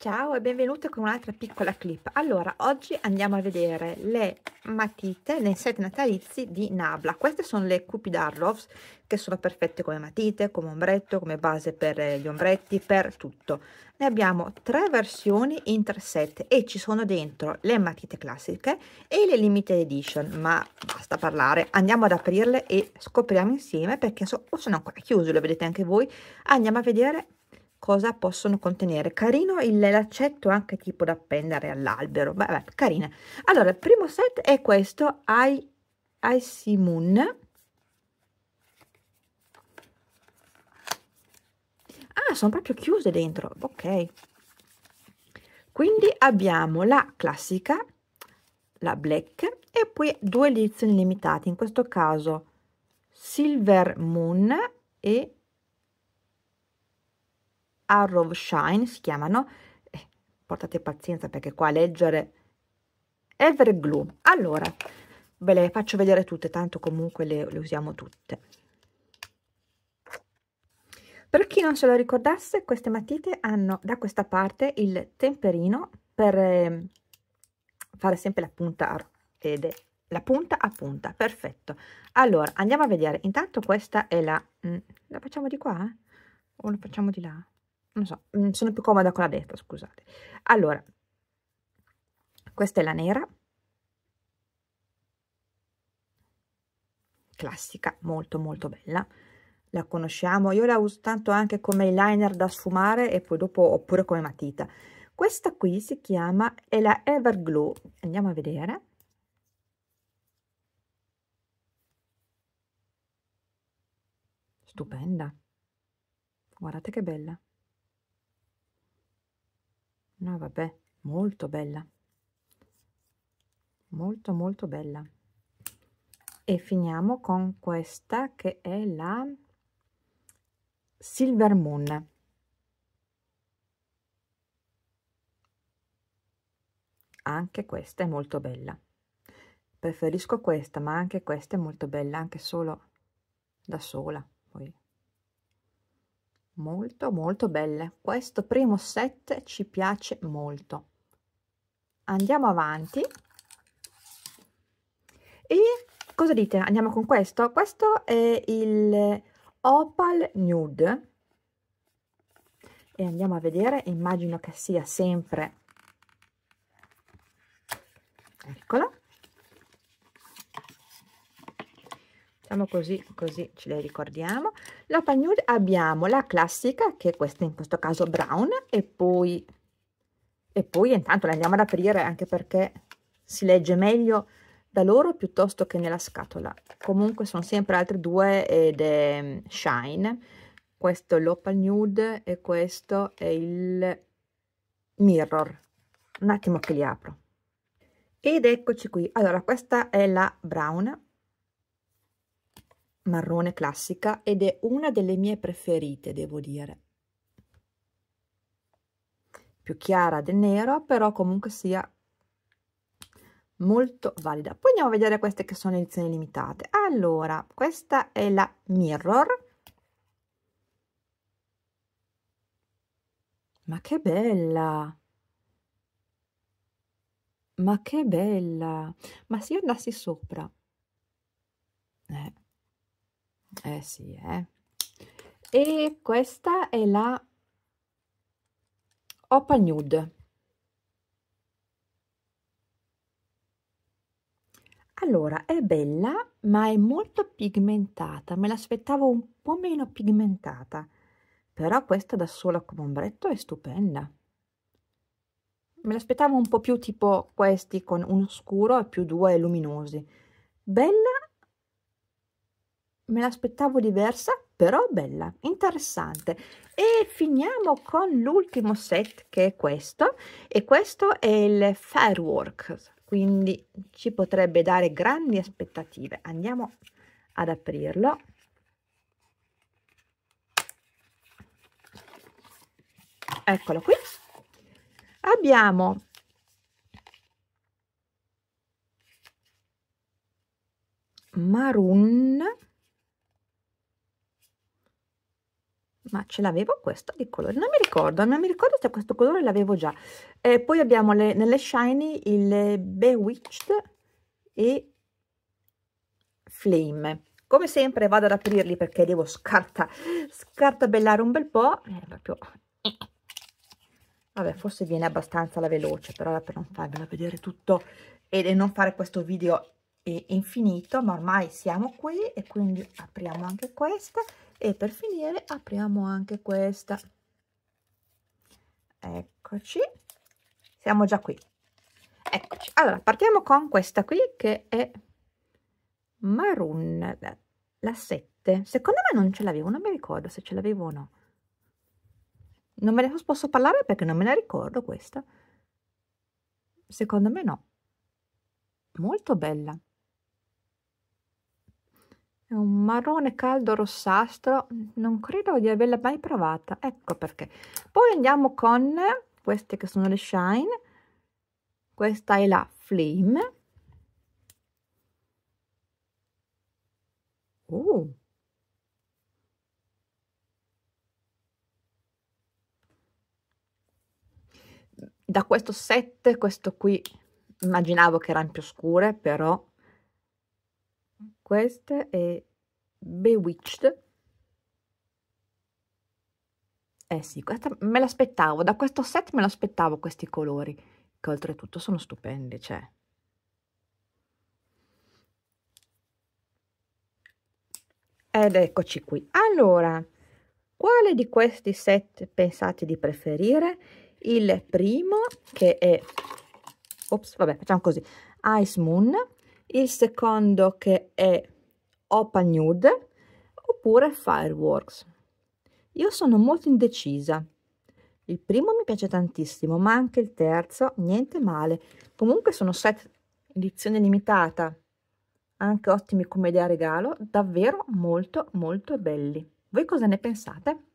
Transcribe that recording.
Ciao e benvenuti con un'altra piccola clip. Allora, oggi andiamo a vedere le matite, le set natalizi di Nabla. Queste sono le cupid Cupidarlovs che sono perfette come matite, come ombretto, come base per eh, gli ombretti, per tutto. Ne abbiamo tre versioni in tre set e ci sono dentro le matite classiche e le limited edition, ma basta parlare. Andiamo ad aprirle e scopriamo insieme perché so, sono ancora chiuse, lo vedete anche voi. Andiamo a vedere cosa possono contenere. Carino il laccetto anche tipo da appendere all'albero, vabbè, carina. Allora, il primo set è questo, I, Icy Moon. Ah, sono proprio chiuse dentro, ok. Quindi abbiamo la classica, la black e poi due edizioni limitate, in questo caso Silver Moon e Arrow Shine si chiamano, eh, portate pazienza perché qua a leggere Everglue. Allora, ve le faccio vedere tutte, tanto comunque le, le usiamo tutte. Per chi non se lo ricordasse, queste matite hanno da questa parte il temperino per eh, fare sempre la punta a, ed è la punta a punta, perfetto. Allora, andiamo a vedere. Intanto questa è la... Mh, mm, la facciamo di qua? Eh? O la facciamo di là? non so, mm, sono più comoda con la destra, scusate. Allora, questa è la nera, classica, molto molto bella, la conosciamo, io la uso tanto anche come eyeliner da sfumare e poi dopo, oppure come matita. Questa qui si chiama, è la Everglow, andiamo a vedere. Stupenda, guardate che bella no vabbè molto bella molto molto bella e finiamo con questa che è la silver moon anche questa è molto bella preferisco questa ma anche questa è molto bella anche solo da sola molto molto belle questo primo set ci piace molto andiamo avanti e cosa dite andiamo con questo questo è il opal nude e andiamo a vedere immagino che sia sempre eccola Facciamo così, così ce le ricordiamo. La panure abbiamo la classica, che è questa in questo caso brown, e poi, e poi intanto la andiamo ad aprire anche perché si legge meglio da loro piuttosto che nella scatola. Comunque sono sempre altre due ed è mm, Shine. Questo è l'Opal Nude e questo è il Mirror. Un attimo che li apro. Ed eccoci qui. Allora, questa è la brown marrone classica ed è una delle mie preferite, devo dire. Più chiara del nero, però comunque sia molto valida. Poi andiamo a vedere queste che sono edizioni limitate. Allora, questa è la Mirror. Ma che bella! Ma che bella! Ma se io andassi sopra... Eh, eh sì eh e questa è la Opa Nude Allora, è bella, ma è molto pigmentata. Me l'aspettavo un po' meno pigmentata. Però questa da sola come ombretto è stupenda. Me l'aspettavo un po' più tipo questi con uno scuro e più due luminosi. Bella, me l'aspettavo diversa però bella interessante e finiamo con l'ultimo set che è questo e questo è il fireworks quindi ci potrebbe dare grandi aspettative andiamo ad aprirlo eccolo qui abbiamo maroon ma ce l'avevo questo di colore non mi ricordo non mi ricordo se questo colore l'avevo già eh, poi abbiamo le, nelle shiny il bewitched e flame come sempre vado ad aprirli perché devo scarta scartabellare un bel po' eh, proprio vabbè forse viene abbastanza la veloce però per non farvela vedere tutto e non fare questo video e infinito ma ormai siamo qui e quindi apriamo anche questa e per finire apriamo anche questa eccoci siamo già qui eccoci allora partiamo con questa qui che è maroon la 7 secondo me non ce l'avevo non mi ricordo se ce l'avevo o no non me ne posso parlare perché non me la ricordo questa secondo me no molto bella è un marrone caldo rossastro, non credo di averla mai provata, ecco perché. Poi andiamo con queste che sono le Shine, questa è la Flame. Uh. Da questo set, questo qui immaginavo che erano più scure, però questa è Bewitched. Eh sì, questa me l'aspettavo, da questo set me l'aspettavo questi colori, che oltretutto sono stupendi, cioè. Ed eccoci qui. Allora, quale di questi set pensate di preferire? Il primo che è... Ops, vabbè, facciamo così. Ice Moon il secondo che è Opa Nude oppure Fireworks. Io sono molto indecisa. Il primo mi piace tantissimo, ma anche il terzo, niente male. Comunque sono set edizione limitata, anche ottimi come idea regalo, davvero molto molto belli. Voi cosa ne pensate?